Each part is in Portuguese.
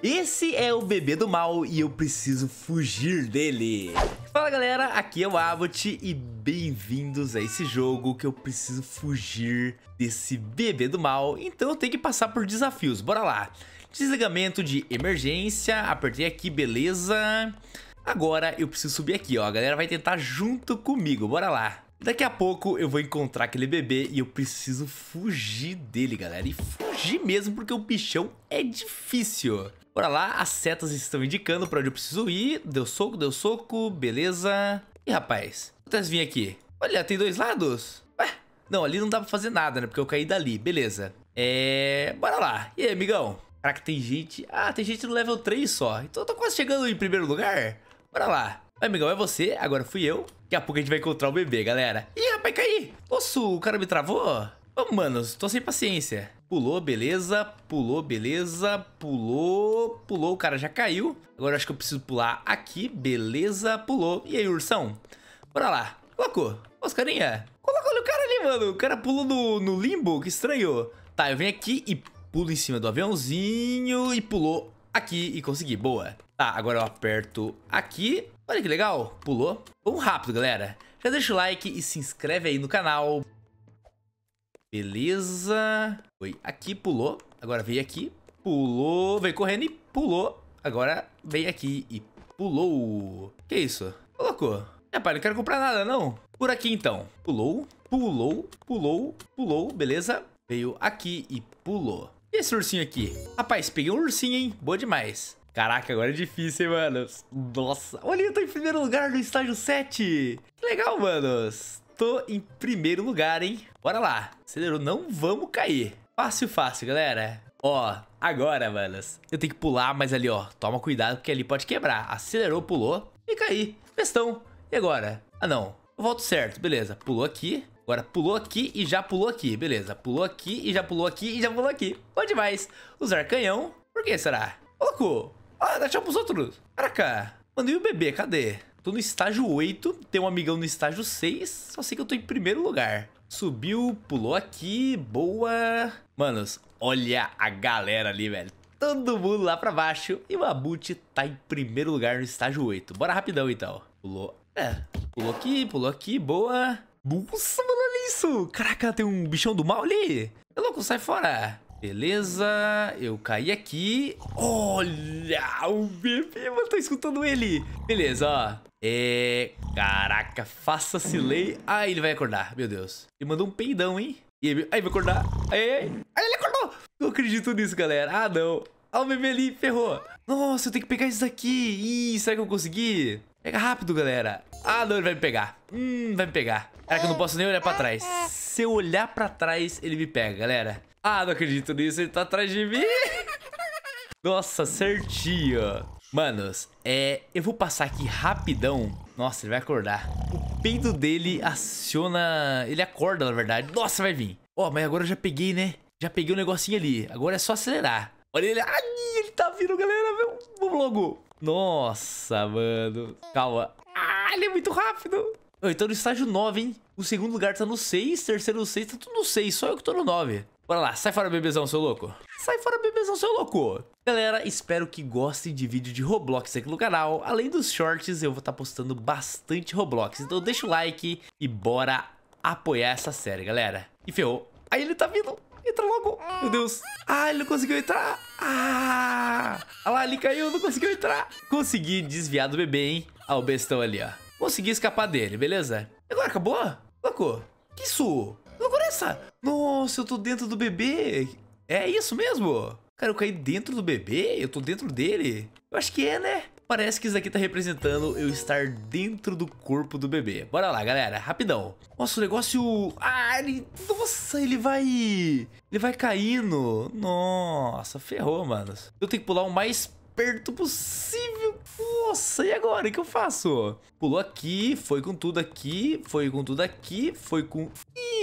Esse é o bebê do mal e eu preciso fugir dele. Fala galera, aqui é o Abbott e bem-vindos a esse jogo que eu preciso fugir desse bebê do mal, então eu tenho que passar por desafios, bora lá. Desligamento de emergência, apertei aqui, beleza. Agora eu preciso subir aqui, ó, a galera vai tentar junto comigo, bora lá. Daqui a pouco eu vou encontrar aquele bebê e eu preciso fugir dele, galera. E fugir mesmo porque o bichão é difícil. Bora lá, as setas estão indicando pra onde eu preciso ir. Deu soco, deu soco, beleza. Ih, rapaz, quantas vim aqui? Olha, tem dois lados? Ué, não, ali não dá pra fazer nada, né? Porque eu caí dali, beleza. É... bora lá. E aí, amigão? Caraca, tem gente... Ah, tem gente no level 3 só. Então eu tô quase chegando em primeiro lugar. Bora lá. Vai, amigão, é você. Agora fui eu. Daqui a pouco a gente vai encontrar o bebê, galera. Ih, rapaz, caí. Nossa, o cara me travou. Ô, oh, manos, tô sem paciência. Pulou, beleza. Pulou, beleza. Pulou, pulou. O cara já caiu. Agora acho que eu preciso pular aqui. Beleza, pulou. E aí, ursão? Bora lá. Os Oscarinha. Coloca olha o cara ali, mano. O cara pulou no, no limbo. Que estranho. Tá, eu venho aqui e pulo em cima do aviãozinho. E pulou aqui e consegui. Boa. Tá, agora eu aperto aqui. Olha que legal. Pulou. Vamos rápido, galera. Já deixa o like e se inscreve aí no canal. Beleza. Foi aqui, pulou. Agora veio aqui, pulou. Veio correndo e pulou. Agora veio aqui e pulou. Que isso? Colocou? Rapaz, pai, não quero comprar nada, não. Por aqui, então. Pulou, pulou, pulou, pulou. Beleza. Veio aqui e pulou. E esse ursinho aqui? Rapaz, peguei um ursinho, hein? Boa demais. Caraca, agora é difícil, hein, manos? Nossa, olha, eu tô tá em primeiro lugar no estágio 7. Que legal, manos tô em primeiro lugar, hein? Bora lá. Acelerou, não vamos cair. Fácil, fácil, galera. Ó, agora, manas. Eu tenho que pular, mas ali, ó. Toma cuidado, porque ali pode quebrar. Acelerou, pulou. e aí. Questão. E agora? Ah, não. Eu volto certo. Beleza. Pulou aqui. Agora pulou aqui e já pulou aqui. Beleza. Pulou aqui e já pulou aqui e já pulou aqui. Bom demais. Usar canhão. Por que será? Ô, louco. Ah, deixa pros outros. Caraca. Mano, e o bebê? Cadê? Tô no estágio 8, tem um amigão no estágio 6, só sei que eu tô em primeiro lugar. Subiu, pulou aqui, boa. Manos, olha a galera ali, velho. Todo mundo lá pra baixo e o Abut tá em primeiro lugar no estágio 8. Bora rapidão então. Pulou, é, pulou aqui, pulou aqui, boa. Nossa, mano, olha isso. Caraca, tem um bichão do mal ali. É louco, sai fora. Beleza, eu caí aqui. Olha, o bebê, mano, tô escutando ele. Beleza, ó. É... Caraca, faça-se lei. Ah, ele vai acordar, meu Deus. Ele mandou um peidão, hein? E Aí, vai acordar. Aí, aí. Aí, ele acordou! Não acredito nisso, galera. Ah, não. Ah, o bebê ali, ferrou. Nossa, eu tenho que pegar isso daqui. Ih, será que eu consegui? Pega rápido, galera. Ah, não, ele vai me pegar. Hum, vai me pegar. que eu não posso nem olhar pra trás. Se eu olhar pra trás, ele me pega, galera. Ah, não acredito nisso. Ele tá atrás de mim. Nossa, certinho. Manos, é, eu vou passar aqui rapidão. Nossa, ele vai acordar. O peito dele aciona... Ele acorda, na verdade. Nossa, vai vir. Ó, oh, mas agora eu já peguei, né? Já peguei o um negocinho ali. Agora é só acelerar. Olha ele. Ai, ele tá vindo, galera. Meu. Vamos logo. Nossa, mano. Calma. Ah, ele é muito rápido. Eu então no estágio 9, hein? O segundo lugar tá no 6, terceiro no 6, tá tudo no 6. Só eu que tô no 9. Bora lá, sai fora bebezão, seu louco. Sai fora bebezão, seu louco. Galera, espero que gostem de vídeo de Roblox aqui no canal. Além dos shorts, eu vou estar tá postando bastante Roblox. Então deixa o like e bora apoiar essa série, galera. E ferrou. Aí ele tá vindo. Entra logo. Meu Deus. Ah, ele não conseguiu entrar. Ah. Olha lá, ele caiu, não conseguiu entrar. Consegui desviar do bebê, hein. Olha o bestão ali, ó. Consegui escapar dele, beleza? Agora acabou? Louco, que isso? Nossa! Nossa, eu tô dentro do bebê! É isso mesmo? Cara, eu caí dentro do bebê? Eu tô dentro dele? Eu acho que é, né? Parece que isso aqui tá representando eu estar dentro do corpo do bebê. Bora lá, galera, rapidão. Nossa, o negócio... Ah, ele... Nossa, ele vai... Ele vai caindo. Nossa, ferrou, mano. Eu tenho que pular o mais perto possível nossa, e agora? O que eu faço? Pulou aqui, foi com tudo aqui, foi com tudo aqui, foi com...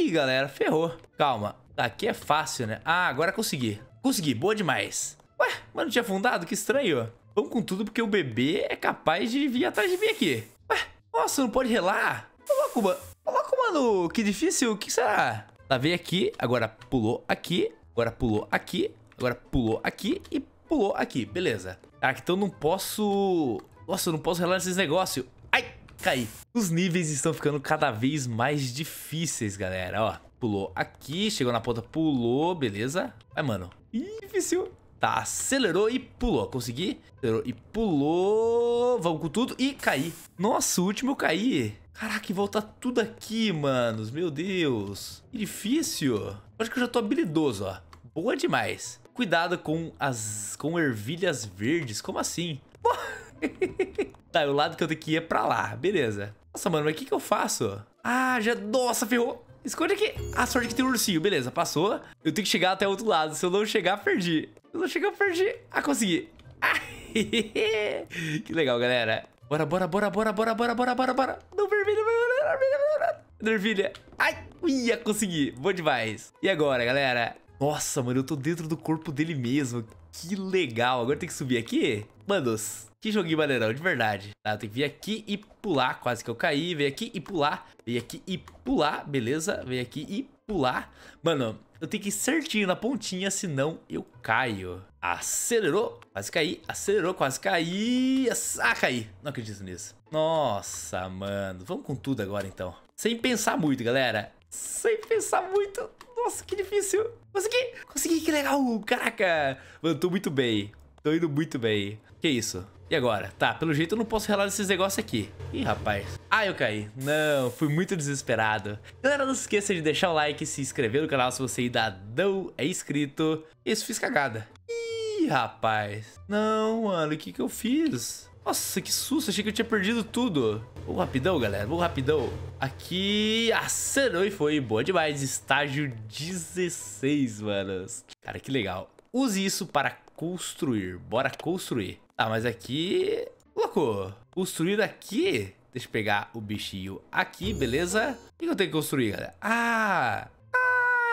Ih, galera, ferrou. Calma, aqui é fácil, né? Ah, agora consegui. Consegui, boa demais. Ué, mas não tinha afundado? Que estranho. Vamos com tudo porque o bebê é capaz de vir atrás de mim aqui. Ué, nossa, não pode relar? Ô, louco, mano. Ô, louco, mano. Que difícil. O que será? Tá, veio aqui, agora pulou aqui, agora pulou aqui, agora pulou aqui e pulou aqui. Beleza. Ah então não posso nossa, eu não posso relar esses negócios. Ai, caí. Os níveis estão ficando cada vez mais difíceis, galera, ó. Pulou aqui, chegou na ponta, pulou, beleza. Vai, mano. difícil. Tá, acelerou e pulou. Consegui? Acelerou e pulou. Vamos com tudo e caí. Nossa, o último eu caí. Caraca, volta tudo aqui, manos. Meu Deus. Que difícil. Acho que eu já tô habilidoso, ó. Boa demais. Cuidado com as com ervilhas verdes. Como assim? Porra. tá, o lado que eu tenho que ir é pra lá. Beleza. Nossa, mano, mas o que, que eu faço? Ah, já... Nossa, ferrou. Esconde aqui. A sorte que tem um ursinho. Beleza, passou. Eu tenho que chegar até o outro lado. Se eu não chegar, perdi. Se eu não chegar, eu perdi. Ah, consegui. Ah, que legal, galera. Bora, bora, bora, bora, bora, bora, bora, bora, bora. Não, vermelho, vermelho, vermelho, vermelho. Nervilha. Ai, ia, consegui. Bom demais. E agora, galera? Nossa, mano, eu tô dentro do corpo dele mesmo. Que legal. Agora tem que subir aqui? Manos, que joguinho maneirão, de verdade. Tá, tem que vir aqui e pular. Quase que eu caí. Vem aqui e pular. Vem aqui e pular, beleza? Vem aqui e pular. Mano, eu tenho que ir certinho na pontinha, senão eu caio. Acelerou, quase caí. Acelerou, quase caí. Ah, caí. Não acredito nisso. Nossa, mano. Vamos com tudo agora, então. Sem pensar muito, galera. Sem pensar muito. Nossa, que difícil. Consegui! Consegui, que legal! Caraca! Mano, tô muito bem. Tô indo muito bem. Que isso? E agora? Tá, pelo jeito eu não posso relar esses negócios aqui. Ih, rapaz. Ah, eu caí. Não, fui muito desesperado. Galera, não se esqueça de deixar o like, se inscrever no canal se você ainda não é inscrito. Isso, fiz cagada. Ih, rapaz. Não, mano, o que que eu fiz? Nossa, que susto, achei que eu tinha perdido tudo. Vou rapidão, galera, vou rapidão. Aqui, acenou e foi. Boa demais, estágio 16, manos. Cara, que legal. Use isso para construir, bora construir. Ah, mas aqui... Louco, construir aqui? Deixa eu pegar o bichinho aqui, beleza? O que eu tenho que construir, galera? Ah,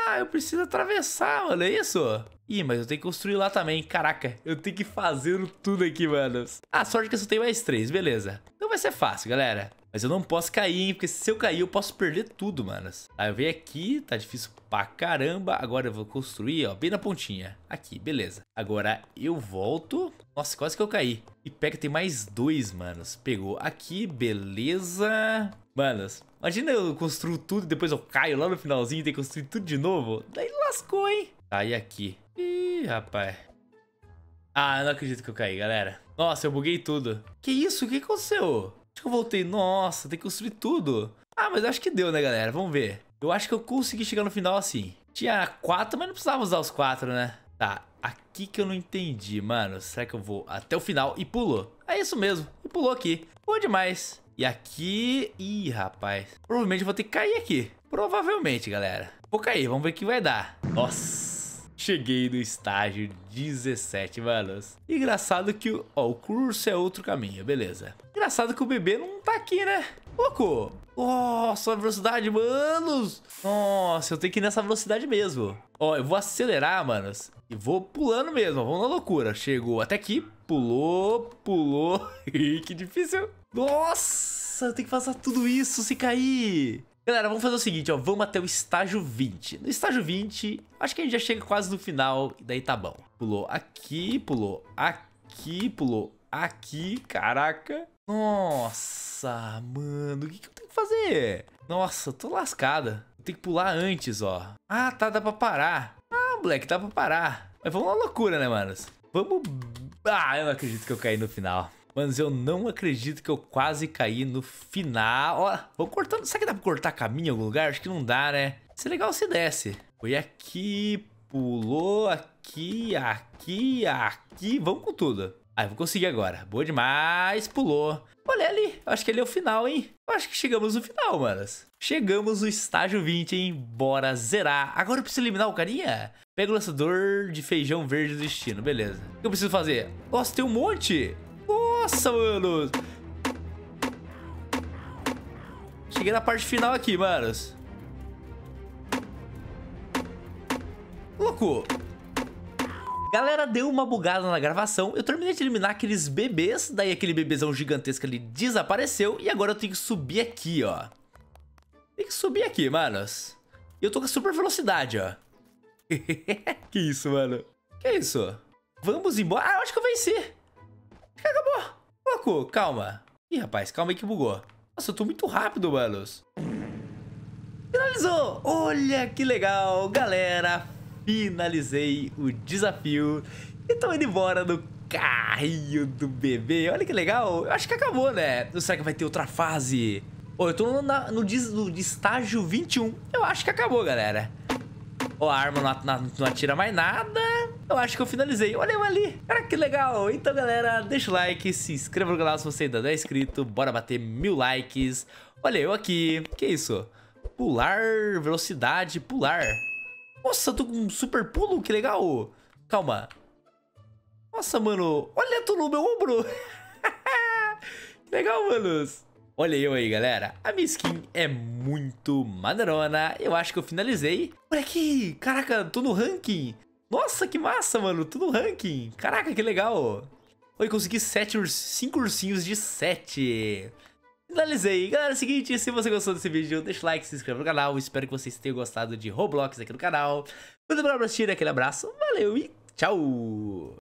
ah, eu preciso atravessar, mano. É isso? Ih, mas eu tenho que construir lá também. Caraca, eu tenho que fazer tudo aqui, mano. Ah, sorte que eu só tenho mais três. Beleza. Então vai ser fácil, galera. Mas eu não posso cair, hein? Porque se eu cair, eu posso perder tudo, manos. Aí ah, eu venho aqui, tá difícil pra caramba. Agora eu vou construir, ó, bem na pontinha. Aqui, beleza. Agora eu volto. Nossa, quase que eu caí. E pega, tem mais dois, manos. Pegou aqui, beleza. Mano, imagina eu construo tudo e depois eu caio lá no finalzinho e tenho que construir tudo de novo. Daí lascou, hein? Tá, e aqui? Ih, rapaz. Ah, eu não acredito que eu caí, galera. Nossa, eu buguei tudo. Que isso? O que aconteceu? Acho que eu voltei. Nossa, tem que construir tudo. Ah, mas acho que deu, né, galera? Vamos ver. Eu acho que eu consegui chegar no final assim. Tinha quatro, mas não precisava usar os quatro, né? Tá, aqui que eu não entendi, mano. Será que eu vou até o final e pulo? É isso mesmo, e pulou aqui. Boa demais. E aqui... Ih, rapaz. Provavelmente vou ter que cair aqui. Provavelmente, galera. Vou cair, vamos ver o que vai dar. Nossa. Cheguei no estágio 17, manos. Engraçado que o... Ó, o curso é outro caminho, beleza. Engraçado que o bebê não tá aqui, né? Pouco! Nossa, a velocidade, manos! Nossa, eu tenho que ir nessa velocidade mesmo. Ó, eu vou acelerar, manos. E vou pulando mesmo, vamos na loucura. Chegou até aqui, pulou, pulou. que difícil. Nossa, eu tenho que passar tudo isso se cair. Galera, vamos fazer o seguinte, ó, vamos até o estágio 20. No estágio 20, acho que a gente já chega quase no final, e daí tá bom. Pulou aqui, pulou aqui, pulou aqui, caraca. Nossa, mano, o que, que eu tenho que fazer? Nossa, tô lascada. Tenho que pular antes, ó. Ah, tá, dá pra parar. Ah, moleque, dá pra parar. Mas vamos uma loucura, né, manos? Vamos... Ah, eu não acredito que eu caí no final. Manos, eu não acredito que eu quase caí no final. Ó, vou cortando. Será que dá pra cortar caminho em algum lugar? Acho que não dá, né? Seria legal se desse. Foi aqui, pulou aqui, aqui, aqui. Vamos com tudo. Ah, eu vou conseguir agora. Boa demais, pulou. Olha ali, acho que ele é o final, hein? acho que chegamos no final, manas. Chegamos no estágio 20, hein? Bora zerar. Agora eu preciso eliminar o carinha? Pega o lançador de feijão verde do destino, beleza. O que eu preciso fazer? Nossa, tem um monte! Nossa, manos! Cheguei na parte final aqui, manos. Louco! Galera, deu uma bugada na gravação, eu terminei de eliminar aqueles bebês, daí aquele bebezão gigantesco ali desapareceu e agora eu tenho que subir aqui, ó. Tem que subir aqui, manos. E eu tô com super velocidade, ó. que isso, mano? Que isso? Vamos embora? Ah, eu acho que eu venci. Acho que acabou. Louco, calma. Ih, rapaz, calma aí que bugou. Nossa, eu tô muito rápido, manos. Finalizou! Olha que legal, galera! finalizei o desafio e tô indo embora no carrinho do bebê. Olha que legal. Eu acho que acabou, né? Ou será que vai ter outra fase? Ó, eu tô no, no, no, estágio 21. Eu acho que acabou, galera. Ó, a arma não, não, atira mais nada. Eu acho que eu finalizei. Olha eu ali. Cara, que legal. Então, galera, deixa o like, se inscreva no canal se você ainda não é inscrito. Bora bater mil likes. Olha eu aqui. Que isso? Pular, velocidade, pular. Nossa, tô com um super pulo, que legal. Calma. Nossa, mano. Olha, tô no meu ombro. que legal, manos. Olha eu aí, galera. A minha skin é muito maneirona. Eu acho que eu finalizei. Por aqui. Caraca, tô no ranking. Nossa, que massa, mano. Tô no ranking. Caraca, que legal. Oi, consegui 7 5 ursinhos de 7. Finalizei. Galera, é o seguinte, se você gostou desse vídeo, deixa o like, se inscreva no canal. Espero que vocês tenham gostado de Roblox aqui no canal. Muito obrigado por assistir, aquele abraço. Valeu e tchau!